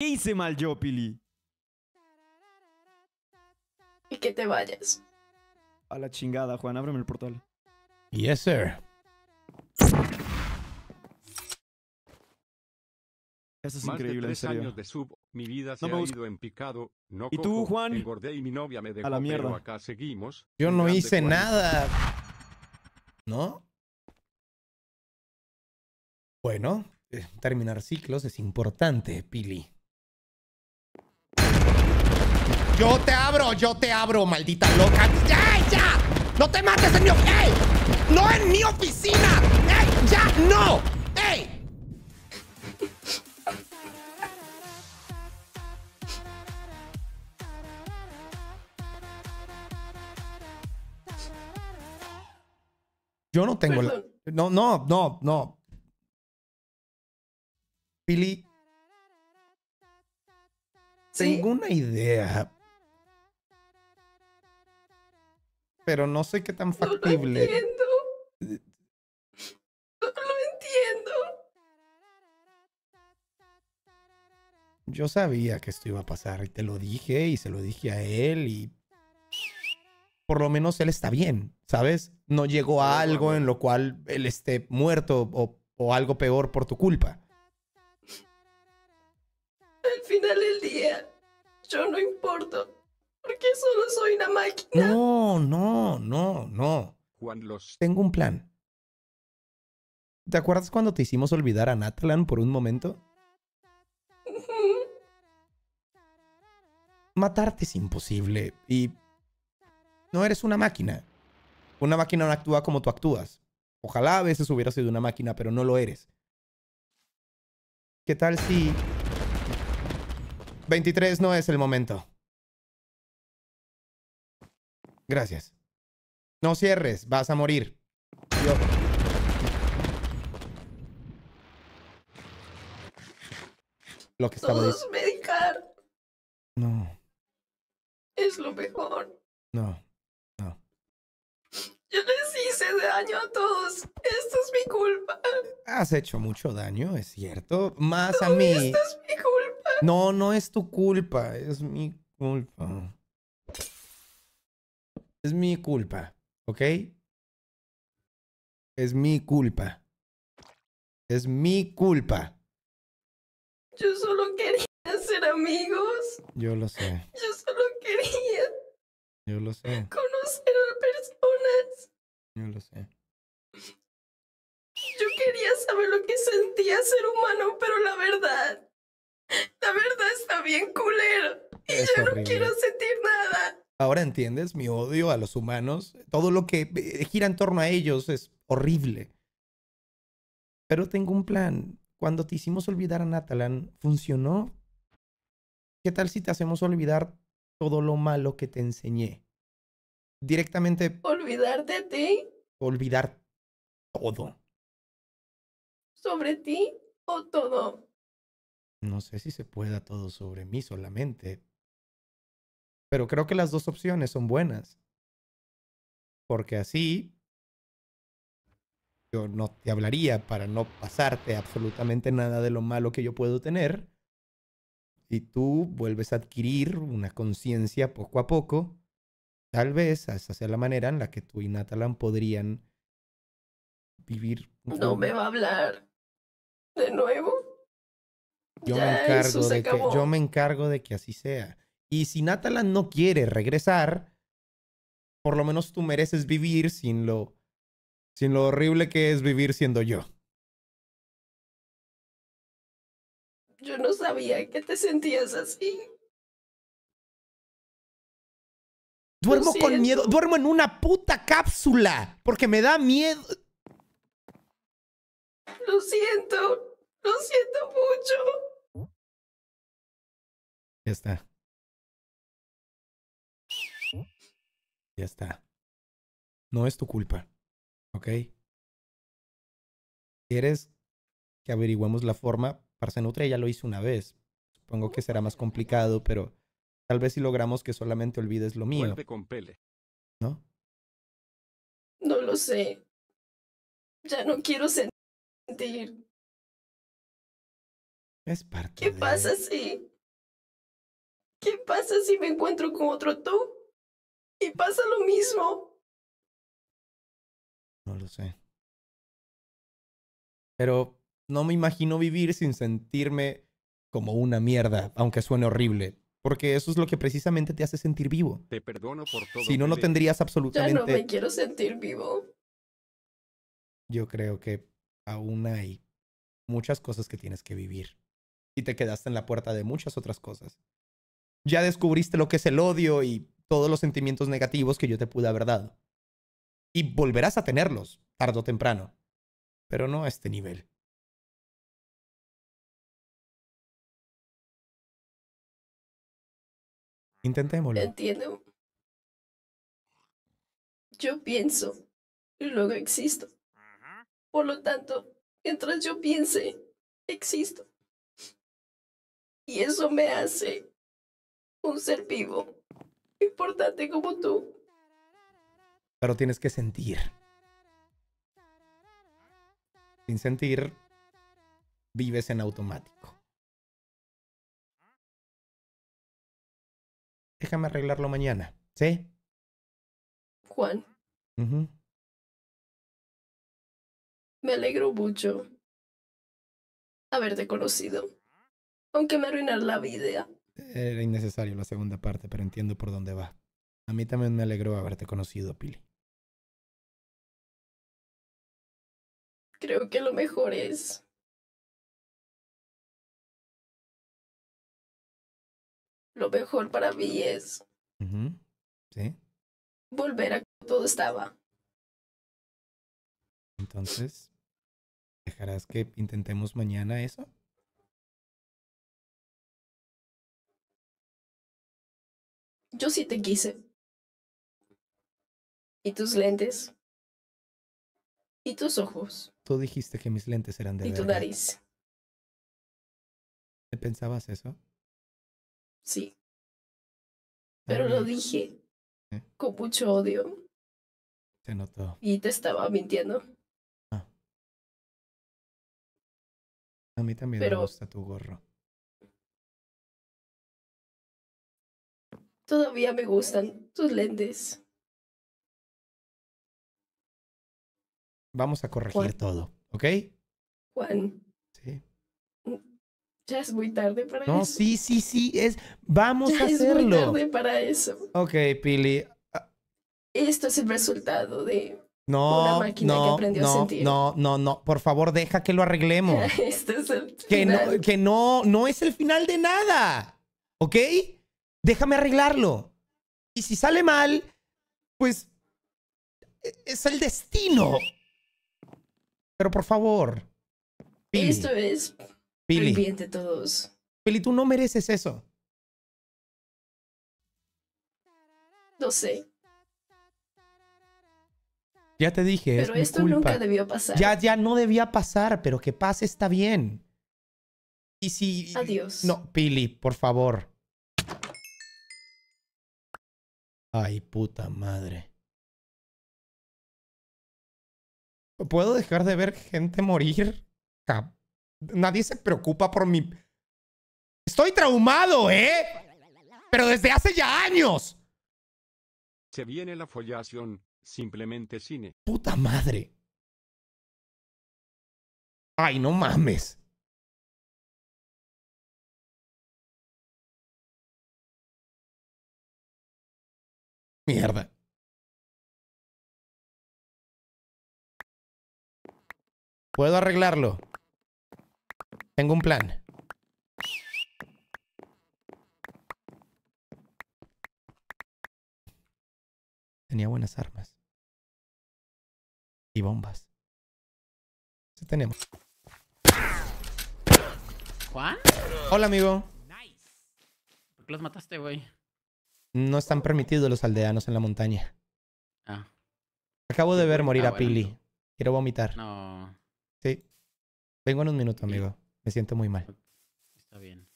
¿Qué hice mal yo, Pili? Y que te vayas. A la chingada, Juan, ábreme el portal. Yes, sir. Eso es increíble, en serio. años de sub, no ha ido en ¿Y tú, Juan? a la mierda. seguimos. Yo no hice nada. ¿No? Bueno, eh, terminar ciclos es importante, Pili. Yo te abro, yo te abro, maldita loca. ¡Ya! ya! ¡No te mates en mi oficina! ¡Ey! ¡No en mi oficina! ¡Ey, ya! ¡No! ¡Ey! Yo no tengo la... No, no, no, no. Pili. Sí. Tengo una idea. pero no sé qué tan factible. No lo entiendo. No lo entiendo. Yo sabía que esto iba a pasar y te lo dije y se lo dije a él y por lo menos él está bien, ¿sabes? No llegó a oh, algo en lo cual él esté muerto o, o algo peor por tu culpa. Al final del día, yo no importo que solo soy una máquina. No, no, no, no. los. Tengo un plan. ¿Te acuerdas cuando te hicimos olvidar a Natalan por un momento? Matarte es imposible y no eres una máquina. Una máquina no actúa como tú actúas. Ojalá a veces hubiera sido una máquina, pero no lo eres. ¿Qué tal si... 23 no es el momento. Gracias. No cierres, vas a morir. Lo que estamos Todos medicar. No. Es lo mejor. No. No. Yo les hice daño a todos. Esto es mi culpa. Has hecho mucho daño, es cierto. Más a mí. Esto es mi culpa. No, no es tu culpa. Es mi culpa. Es mi culpa, ¿ok? Es mi culpa. Es mi culpa. Yo solo quería ser amigos. Yo lo sé. Yo solo quería. Yo lo sé. Conocer a personas. Yo lo sé. Yo quería saber lo que sentía ser humano, pero la verdad. La verdad está bien culero. Y yo no quiero sentir nada. Ahora entiendes mi odio a los humanos. Todo lo que eh, gira en torno a ellos es horrible. Pero tengo un plan. Cuando te hicimos olvidar a Natalan, funcionó. ¿Qué tal si te hacemos olvidar todo lo malo que te enseñé? Directamente. ¿Olvidarte de ti? Olvidar todo. ¿Sobre ti o todo? No sé si se pueda todo sobre mí solamente, pero creo que las dos opciones son buenas. Porque así yo no te hablaría para no pasarte absolutamente nada de lo malo que yo puedo tener. si tú vuelves a adquirir una conciencia poco a poco. Tal vez esa sea la manera en la que tú y Natalan podrían vivir. No me va a hablar de nuevo. Yo me encargo de que yo me encargo de que así sea. Y si Natalan no quiere regresar, por lo menos tú mereces vivir sin lo, sin lo horrible que es vivir siendo yo. Yo no sabía que te sentías así. Duermo con miedo, duermo en una puta cápsula porque me da miedo. Lo siento, lo siento mucho. Ya está. Ya está. No es tu culpa. ¿Ok? ¿Quieres que averigüemos la forma? Parcenutria ya lo hice una vez. Supongo que será más complicado, pero tal vez si logramos que solamente olvides lo mío. Con pele. ¿No? No lo sé. Ya no quiero sentir. Es parte. ¿Qué pasa si? ¿Qué pasa si me encuentro con otro tú? y pasa lo mismo. No lo sé. Pero no me imagino vivir sin sentirme como una mierda, aunque suene horrible. Porque eso es lo que precisamente te hace sentir vivo. Te perdono por todo. Si no, no tendrías absolutamente. Ya no me quiero sentir vivo. Yo creo que aún hay muchas cosas que tienes que vivir. Y te quedaste en la puerta de muchas otras cosas. Ya descubriste lo que es el odio y todos los sentimientos negativos que yo te pude haber dado. Y volverás a tenerlos, tarde o temprano, pero no a este nivel. Intentémoslo. Entiendo. Yo pienso y luego existo. Por lo tanto, mientras yo piense, existo. Y eso me hace un ser vivo. importante como tú. Pero tienes que sentir. Sin sentir, vives en automático. Déjame arreglarlo mañana, ¿sí? Juan. Me alegro mucho haberte conocido, aunque me arruinar la vida era innecesario la segunda parte, pero entiendo por dónde va. A mí también me alegró haberte conocido, Pili. Creo que lo mejor es... Lo mejor para mí es... Sí. Volver a como todo estaba. Entonces, ¿dejarás que intentemos mañana eso? Yo sí te quise. Y tus lentes. Y tus ojos. Tú dijiste que mis lentes eran de Y tu nariz. ¿Te pensabas eso? Sí. Pero lo dije ¿Eh? con mucho odio. Se notó. Y te estaba mintiendo. Ah. A mí también me gusta tu gorro. Todavía me gustan tus lentes. Vamos a corregir todo, ¿ok? Juan. Sí. Ya es muy tarde para eso. No, sí, sí, sí. Es, vamos a hacerlo. Ya Es muy tarde para eso. Ok, Pili. Ah. Esto es el resultado de no, una máquina no, que aprendió no, a sentir. No, no, no. Por favor, deja que lo arreglemos. Este que No, que no, no es el final de nada. ¿Ok? déjame arreglarlo. Y si sale mal, pues e-, es el destino. Pero por favor. Esto es Pili, el bien todos. Pili, tú no mereces eso. No sé. Ya te dije. Pero esto nunca debió pasar. Ya, ya no debía pasar, pero que pase está bien. Y si. Adiós. No, Pili, por favor. Ay, puta madre. ¿Puedo dejar de ver gente morir? Nadie se preocupa por mi... Estoy traumado, ¿eh? Pero desde hace ya años. Se viene la follación, simplemente cine. Puta madre. Ay, no mames. Mierda. Puedo arreglarlo. Tengo un plan. Tenía buenas armas. Y bombas. tenemos. ¿Juan? Hola, amigo. Nice. ¿Por qué los mataste, güey? No están permitidos los aldeanos en la montaña. Ah. Acabo de pues ver morir a Pili. Quiero vomitar. No. Sí. Vengo en un minuto, amigo. Me siento muy mal. Está bien.